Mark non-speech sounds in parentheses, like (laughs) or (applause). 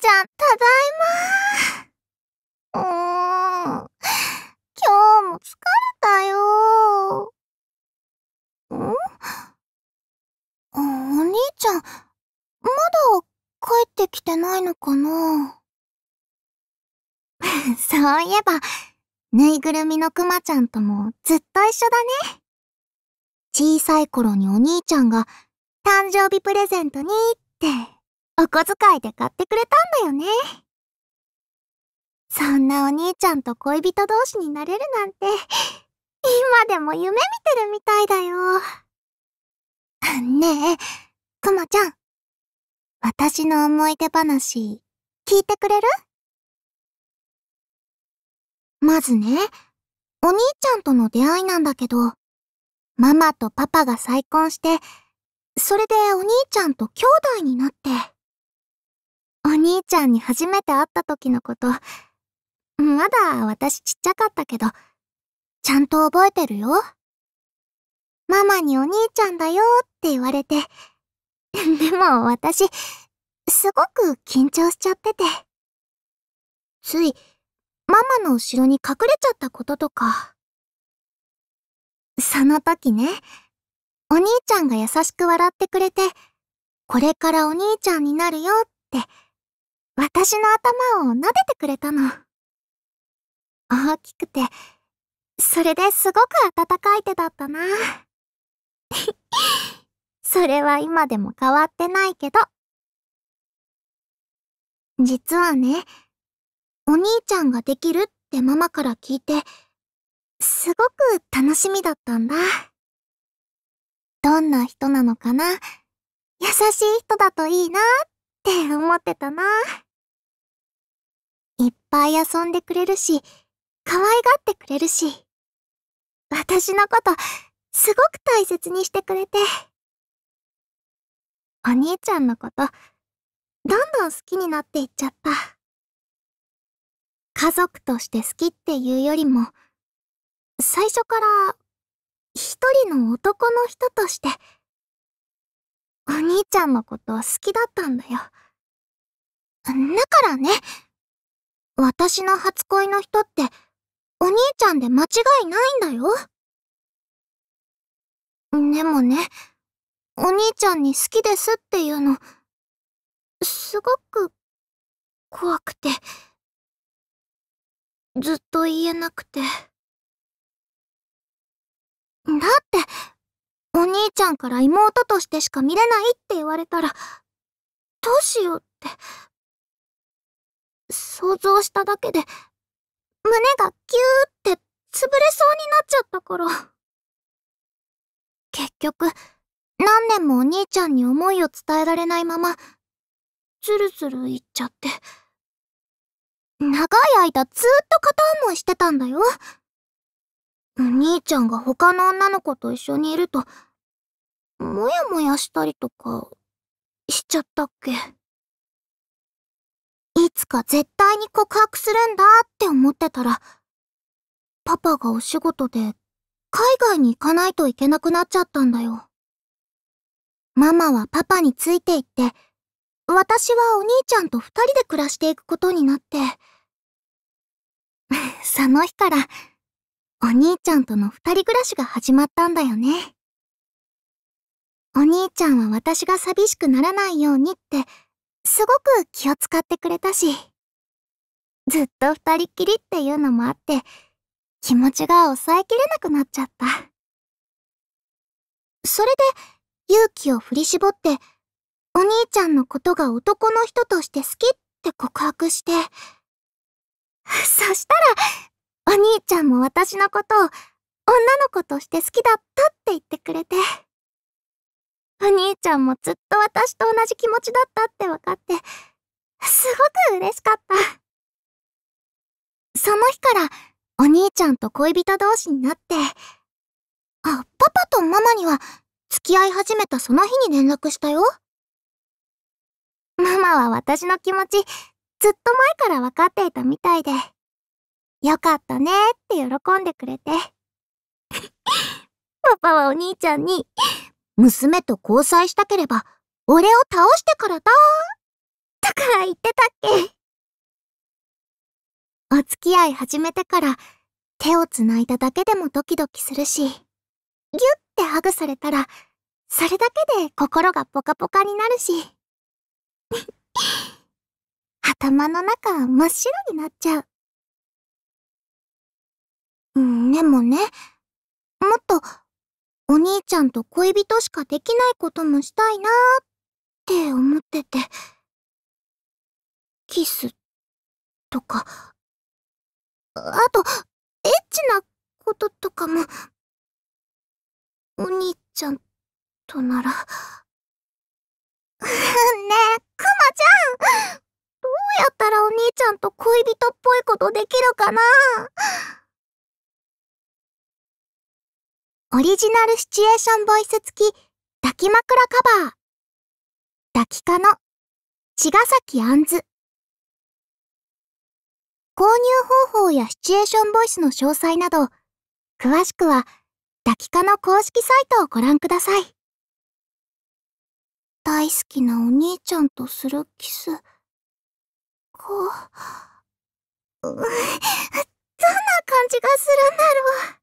ちゃん、ただいまー。うーん。今日も疲れたよー。んお兄ちゃん、まだ帰ってきてないのかな (laughs) そういえば、ぬいぐるみのくまちゃんともずっと一緒だね。小さい頃にお兄ちゃんが誕生日プレゼントにってお小遣いで買ってくれたんだよね。そんなお兄ちゃんと恋人同士になれるなんて、今でも夢見てるみたいだよ。ねえ、くまちゃん。私の思い出話、聞いてくれるまずね、お兄ちゃんとの出会いなんだけど、ママとパパが再婚して、それでお兄ちゃんと兄弟になって。兄ちゃんに初めて会った時のこと、まだ私ちっちゃかったけど、ちゃんと覚えてるよ。ママにお兄ちゃんだよって言われて、(laughs) でも私、すごく緊張しちゃってて。つい、ママの後ろに隠れちゃったこととか。その時ね、お兄ちゃんが優しく笑ってくれて、これからお兄ちゃんになるよって、私の頭を撫でてくれたの。大きくて、それですごく温かい手だったな。(laughs) それは今でも変わってないけど。実はね、お兄ちゃんができるってママから聞いて、すごく楽しみだったんだ。どんな人なのかな優しい人だといいなって思ってたな。ぱい遊んでくれるし、可愛がってくれるし。私のこと、すごく大切にしてくれて。お兄ちゃんのこと、どんどん好きになっていっちゃった。家族として好きっていうよりも、最初から一人の男の人として、お兄ちゃんのこと好きだったんだよ。だからね、私の初恋の人って、お兄ちゃんで間違いないんだよ。でもね、お兄ちゃんに好きですっていうの、すごく怖くて、ずっと言えなくて。だって、お兄ちゃんから妹としてしか見れないって言われたら、どうしよう想像しただけで、胸がギューって潰れそうになっちゃったから。結局、何年もお兄ちゃんに思いを伝えられないまま、ずるずるいっちゃって。長い間ずっと片思いしてたんだよ。お兄ちゃんが他の女の子と一緒にいると、もやもやしたりとか、しちゃったっけ。いつか絶対に告白するんだって思ってたら、パパがお仕事で海外に行かないといけなくなっちゃったんだよ。ママはパパについて行って、私はお兄ちゃんと二人で暮らしていくことになって、(laughs) その日から、お兄ちゃんとの二人暮らしが始まったんだよね。お兄ちゃんは私が寂しくならないようにって、すごく気を使ってくれたし、ずっと二人っきりっていうのもあって、気持ちが抑えきれなくなっちゃった。それで、勇気を振り絞って、お兄ちゃんのことが男の人として好きって告白して、そしたら、お兄ちゃんも私のことを女の子として好きだったって言ってくれて。兄ちゃんもずっと私と同じ気持ちだったって分かって、すごく嬉しかった。その日からお兄ちゃんと恋人同士になって、あ、パパとママには付き合い始めたその日に連絡したよ。ママは私の気持ちずっと前から分かっていたみたいで、よかったねって喜んでくれて。(laughs) パパはお兄ちゃんに、娘と交際したければ、俺を倒してからだとか言ってたっけ。お付き合い始めてから、手を繋いだだけでもドキドキするし、ぎゅってハグされたら、それだけで心がポカポカになるし。(laughs) 頭の中真っ白になっちゃう。でもね、もっとお兄ちゃんと恋人しかできないこともしたいなーって思ってて、キスとか、あと、エッチなこととかも、お兄ちゃんとなら。(laughs) ねえ、くまちゃんどうやったらお兄ちゃんと恋人っぽいことできるかなオリジナルシチュエーションボイス付き抱き枕カバー。抱き家の茅ヶ崎杏んず。購入方法やシチュエーションボイスの詳細など、詳しくは抱き家の公式サイトをご覧ください。大好きなお兄ちゃんとするキス。こう、(laughs) どんな感じがするんだろう。